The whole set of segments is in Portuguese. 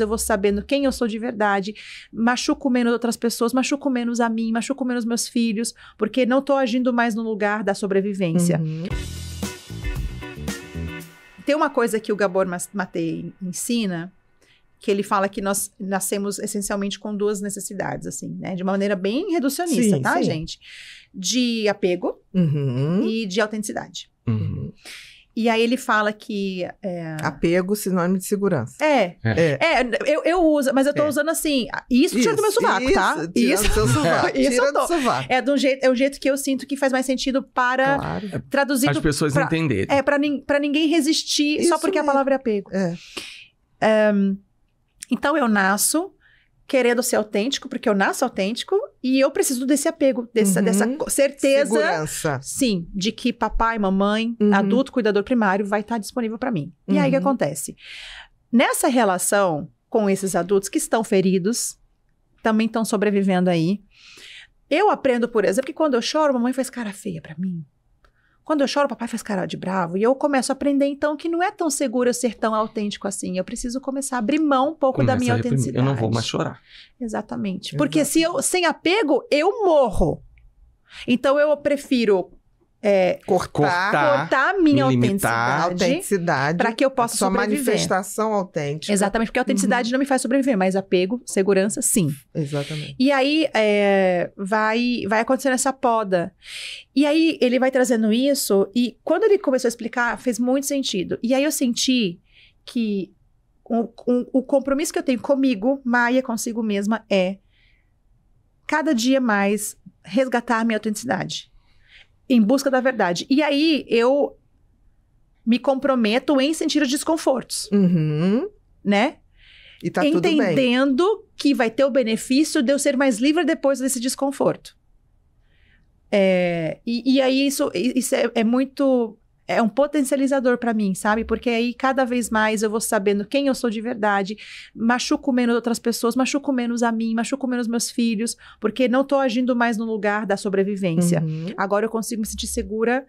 eu vou sabendo quem eu sou de verdade, machuco menos outras pessoas, machuco menos a mim, machuco menos meus filhos, porque não estou agindo mais no lugar da sobrevivência. Uhum. Tem uma coisa que o Gabor Matei ensina, que ele fala que nós nascemos essencialmente com duas necessidades, assim, né? De uma maneira bem reducionista, sim, tá, sim. gente? De apego uhum. e de autenticidade. Uhum. E aí ele fala que. É... Apego, sinônimo de segurança. É. É, é eu, eu uso, mas eu tô é. usando assim. Isso, tá? isso tira do meu sovaco, isso, tá? Isso. Do seu sovaco, isso tira do sovaco. É, do jeito, é o jeito que eu sinto que faz mais sentido para claro. É, traduzir. As pessoas pra, entenderem. É, pra, ninguém resistir isso só porque mesmo. a palavra é apego. É. Um, então eu nasço querendo ser autêntico, porque eu nasço autêntico, e eu preciso desse apego, dessa, uhum. dessa certeza. Segurança. Sim, de que papai, mamãe, uhum. adulto, cuidador primário vai estar tá disponível para mim. E aí o que uhum. acontece? Nessa relação com esses adultos que estão feridos, também estão sobrevivendo aí. Eu aprendo, por exemplo, que quando eu choro, mamãe faz cara feia para mim. Quando eu choro, o papai faz cara de bravo. E eu começo a aprender, então, que não é tão seguro eu ser tão autêntico assim. Eu preciso começar a abrir mão um pouco Começa da minha autenticidade. Eu não vou mais chorar. Exatamente. Porque Exato. se eu, sem apego, eu morro. Então, eu prefiro é, cortar, cortar a minha autenticidade, para que eu possa sua sobreviver. manifestação autêntica. Exatamente, porque a autenticidade uhum. não me faz sobreviver, mas apego, segurança, sim. Exatamente. E aí é, vai vai acontecendo essa poda. E aí ele vai trazendo isso e quando ele começou a explicar fez muito sentido. E aí eu senti que o, o compromisso que eu tenho comigo, Maia, consigo mesma, é cada dia mais resgatar a minha autenticidade em busca da verdade. E aí eu me comprometo em sentir os desconfortos. Uhum. Né? E tá Entendendo que vai ter o benefício de eu ser mais livre depois desse desconforto. É, e, e, aí isso, isso é, é, muito é um potencializador para mim, sabe? Porque aí cada vez mais eu vou sabendo quem eu sou de verdade, machuco menos outras pessoas, machuco menos a mim, machuco menos meus filhos, porque não tô agindo mais no lugar da sobrevivência. Uhum. Agora eu consigo me sentir segura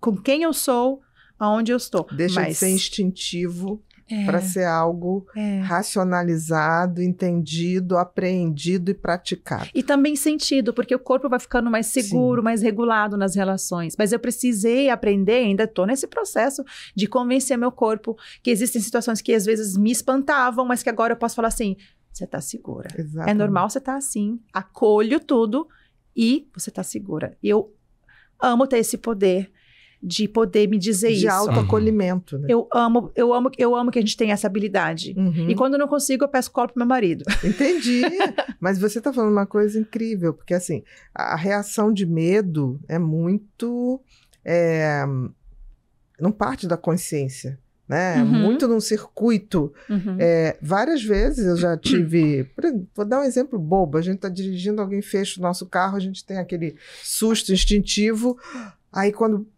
com quem eu sou, aonde eu estou. Deixa Mas... de ser instintivo é. para ser algo é. racionalizado, entendido, apreendido e praticado. E também sentido, porque o corpo vai ficando mais seguro, Sim. mais regulado nas relações. Mas eu precisei aprender, ainda estou nesse processo de convencer meu corpo que existem situações que às vezes me espantavam, mas que agora eu posso falar assim: você está segura. É Exatamente. É normal você estar tá assim, acolho tudo e você está segura. Eu amo ter esse poder de poder me dizer de isso. De autoacolhimento, uhum. né? Eu amo, eu amo, eu amo que a gente tenha essa habilidade. Uhum. E quando eu não consigo, eu peço colo pro meu marido. Entendi. Mas você está falando uma coisa incrível, porque assim, a reação de medo é muito é, não parte da consciência. Né? Uhum. Muito num circuito. Uhum. É, várias vezes eu já tive. Vou dar um exemplo bobo: a gente está dirigindo, alguém fecha o nosso carro, a gente tem aquele susto instintivo. Aí, quando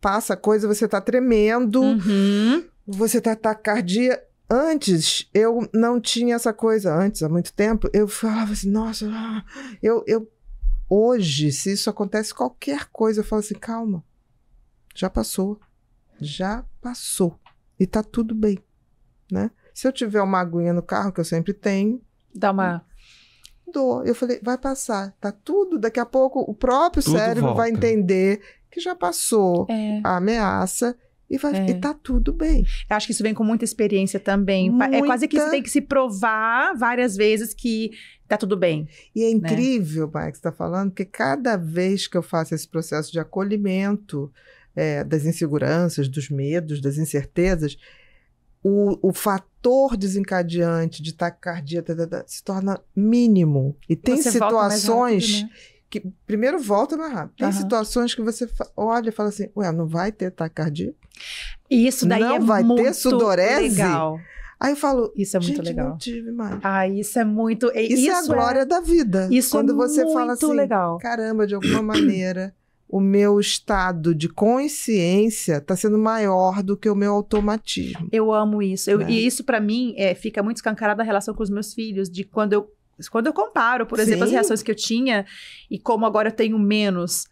passa coisa, você tá tremendo, uhum. você tá tacardia. Antes, eu não tinha essa coisa. Antes, há muito tempo, eu falava assim, nossa, eu, eu... Hoje, se isso acontece, qualquer coisa, eu falo assim, calma, já passou, já passou. E tá tudo bem, né? Se eu tiver uma aguinha no carro, que eu sempre tenho... Dá uma... Né, dou. Eu falei, vai passar, tá tudo, daqui a pouco o próprio tudo cérebro volta. vai entender que já passou é. a ameaça e, vai, é. e tá tudo bem. Eu acho que isso vem com muita experiência também. Muita... É quase que você tem que se provar várias vezes que tá tudo bem. E é né? incrível, né? que você está falando, porque cada vez que eu faço esse processo de acolhimento é, das inseguranças, dos medos, das incertezas, o, o fator desencadeante de taquicardia se torna mínimo. E tem Você situações rápido, né? que primeiro volta mais rápido. Tem uhum. situações que você olha e fala assim, ué, não vai ter taquicardia? Isso daí não é vai muito ter sudorese? legal. Aí eu falo, isso é muito legal. Não tive mais. Ah, isso é muito. Isso, isso é a é glória é, da vida. Isso é quando é você muito fala assim, legal. caramba, de alguma maneira, o meu estado de consciência está sendo maior do que o meu automatismo. Eu amo isso. Eu, né? E isso para mim é, fica muito escancarado a relação com os meus filhos, de quando eu mas quando eu comparo, por exemplo, Sim. as reações que eu tinha e como agora eu tenho menos,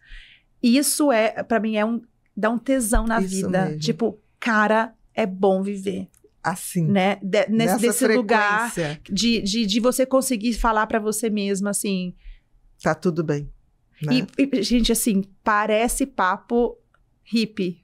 isso é, para mim, é um. dá um tesão na isso vida. Mesmo. Tipo, cara, é bom viver assim, né? De, nesse desse lugar de, de, de, você conseguir falar para você mesma assim, tá tudo bem. Né? E, e, gente, assim, parece papo hippie.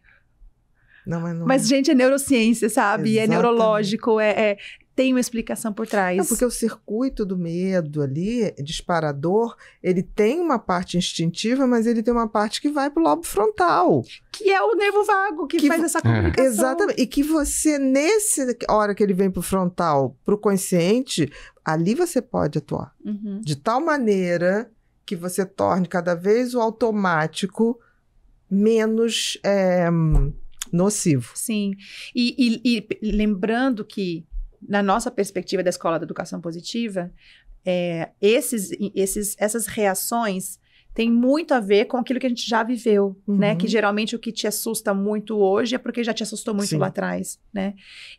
Não, mas, não mas é. gente, é neurociência, sabe? É Exatamente. É neurológico, é, é, tem uma explicação por trás. Não, porque o circuito do medo ali, disparador, ele tem uma parte instintiva, mas ele tem uma parte que vai para o lobo frontal. Que é o nervo vago que, que faz essa é. comunicação. É. Exatamente. E que você, nessa hora que ele vem para o frontal, para o consciente, ali você pode atuar. Uhum. De tal maneira que você torne cada vez o automático menos é, nocivo. Sim. e, e, e lembrando que na nossa perspectiva da escola da educação positiva, é, esses, esses, essas reações têm muito a ver com aquilo que a gente já viveu, né? uhum. né? Que geralmente o que te assusta muito hoje é porque já te assustou muito Sim. lá atrás, né?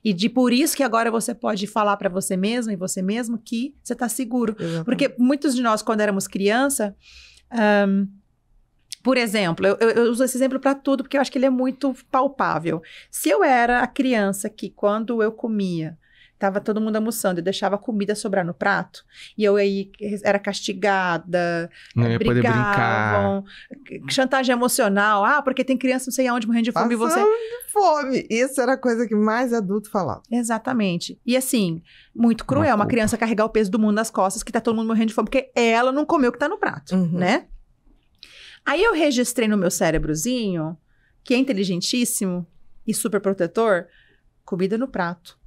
E de por isso que agora você pode falar para você mesmo e você mesmo que você está seguro, Exatamente. porque muitos de nós quando éramos criança um, por exemplo, eu, eu, uso esse exemplo para tudo porque eu acho que ele é muito palpável. Se eu era a criança que, quando eu comia, Tava todo mundo almoçando, eu deixava comida sobrar no prato. E eu aí era castigada, não ia brigavam, eh, chantagem emocional. Ah, porque tem criança, não sei aonde, morrendo de fome. Passando você... de fome. Isso era a coisa que mais adulto falava. Exatamente. E assim, muito cruel uma, uma criança carregar o peso do mundo nas costas, que tá todo mundo morrendo de fome, porque ela não comeu o que tá no prato, uhum. né? Aí eu registrei no meu cérebrozinho, que é inteligentíssimo e super protetor, comida no prato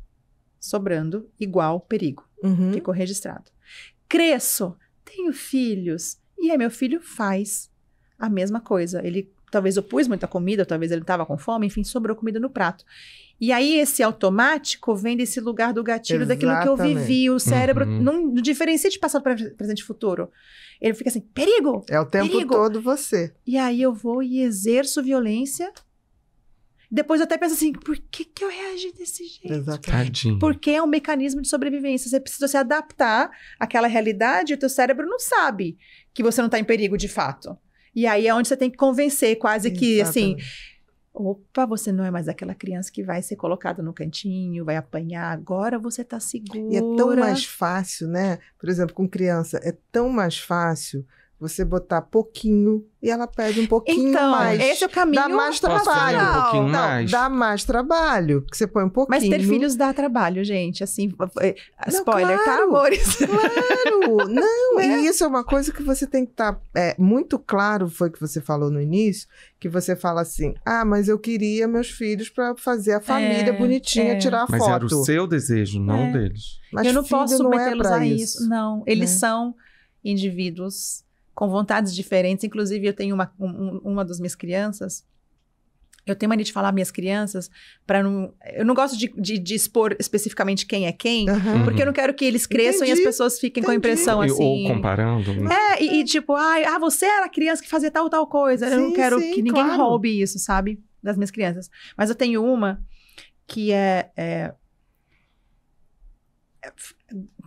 sobrando igual perigo. Uhum. Ficou registrado. Cresço, tenho filhos. E aí meu filho faz a mesma coisa. Ele talvez eu pus muita comida, talvez ele estava com fome, enfim, sobrou comida no prato. E aí esse automático vem desse lugar do gatilho Exatamente. daquilo que eu vivi, o cérebro uhum. não diferencia de passado para presente e futuro. Ele fica assim, perigo! É o tempo perigo. todo você. E aí eu vou e exerço violência depois eu até penso assim, por que, que eu reagi desse jeito? Exatamente. Porque é um mecanismo de sobrevivência. Você precisa se adaptar àquela realidade e o teu cérebro não sabe que você não está em perigo de fato. E aí é onde você tem que convencer quase que, assim, Exatamente. assim opa, você não é mais aquela criança que vai ser colocada no cantinho, vai apanhar, agora você está segura. E é tão mais fácil, né? Por exemplo, com criança, é tão mais fácil você botar pouquinho e ela pede um pouquinho então, mais. Então, esse é o caminho. Dá mais trabalho. Um pouquinho Não, mais. Dá mais trabalho, que você põe um pouquinho. Mas ter filhos dá trabalho, gente. Assim, eh, spoiler, Não, tá, claro, tá, amores? Claro! Não, é. e isso é uma coisa que você tem que estar tá, é, muito claro, foi o que você falou no início, que você fala assim, ah, mas eu queria meus filhos para fazer a família é, bonitinha, é. tirar a foto. Mas era o seu desejo, não é. deles. Mas eu não posso metê los é a isso. isso. Não, né? eles são indivíduos com vontades diferentes. Inclusive, eu tenho uma, um, uma das minhas crianças. Eu tenho mania de falar minhas crianças para não. Eu não gosto de, de, de, expor especificamente quem é quem, uhum. porque eu não quero que eles cresçam Entendi. e as pessoas fiquem Entendi. com a impressão assim. Ou comparando. Né? É, e, e tipo, ai, ah, você era criança que fazia tal, ou tal coisa. Sim, eu não quero sim, que ninguém claro. roube isso, sabe? Das minhas crianças. Mas eu tenho uma que é, é, é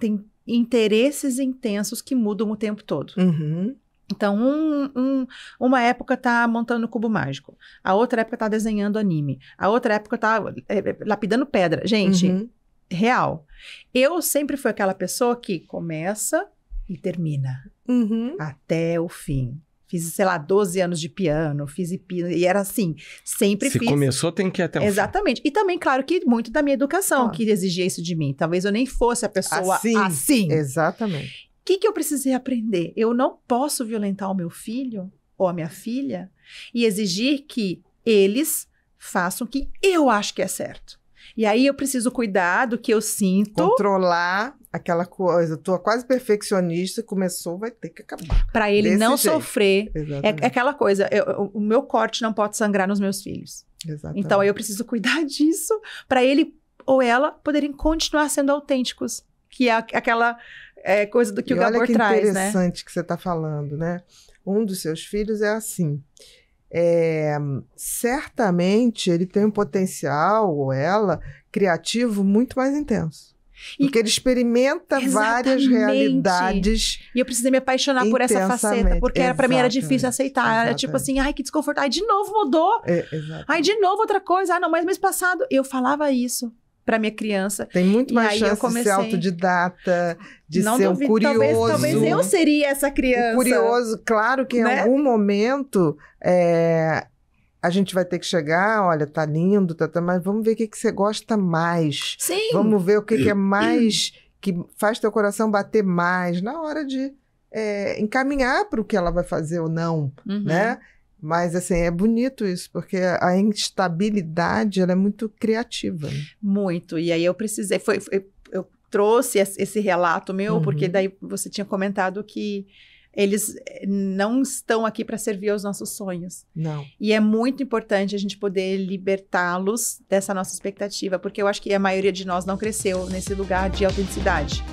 tem interesses intensos que mudam o tempo todo. Uhum. Então, um, um, uma época tá montando cubo mágico, a outra época tá desenhando anime, a outra época tá é, lapidando pedra. Gente, uhum. real. Eu sempre fui aquela pessoa que começa e termina uhum. até o fim. Fiz, sei lá, 12 anos de piano, fiz hipino, e era assim, sempre Se fiz. Se começou, tem que ir até o Exatamente. Fim. E também, claro, que muito da minha educação que exigia isso de mim. Talvez eu nem fosse a pessoa assim. assim. Exatamente que, que eu precisei aprender? Eu não posso violentar o meu filho ou a minha filha e exigir que eles façam o que eu acho que é certo. E aí eu preciso cuidar do que eu sinto. Controlar aquela coisa. Tu é quase perfeccionista começou, vai ter que acabar. Para ele Desse não jeito. sofrer. É, é aquela coisa. Eu, o meu corte não pode sangrar nos meus filhos. Exatamente. Então eu preciso cuidar disso para ele ou ela poderem continuar sendo autênticos. Que é aquela é coisa do que e o Gabor olha que traz, né? interessante né? que você está falando, né? Um dos seus filhos é assim. É, certamente ele tem um potencial, ou ela, criativo muito mais intenso. E porque ele experimenta exatamente. várias realidades. E eu precisei me apaixonar por essa faceta, porque para mim era difícil aceitar. Exatamente. Era tipo assim, ai que desconfortável, ai de novo mudou. É, ai de novo outra coisa. Ah, não, mas mês passado eu falava isso para minha criança. Tem muito mais chance comecei... de ser autodidata, de não ser duvido, um curioso. Talvez, talvez, eu seria essa criança. O curioso, claro que né? em algum momento é, a gente vai ter que chegar, olha, tá lindo, tá, tá mas vamos ver o que, que você gosta mais. Sim. Vamos ver o que, que é mais, que faz teu coração bater mais na hora de é, encaminhar para o que ela vai fazer ou não, uhum. né? Mas, assim, é bonito isso, porque a instabilidade, ela é muito criativa. Né? Muito. E aí eu precisei... Foi, foi, eu trouxe esse relato meu, uhum. porque daí você tinha comentado que eles eh, não estão aqui para servir aos nossos sonhos. Não. E é muito importante a gente poder libertá-los dessa nossa expectativa, porque eu acho que a maioria de nós não cresceu nesse lugar de autenticidade.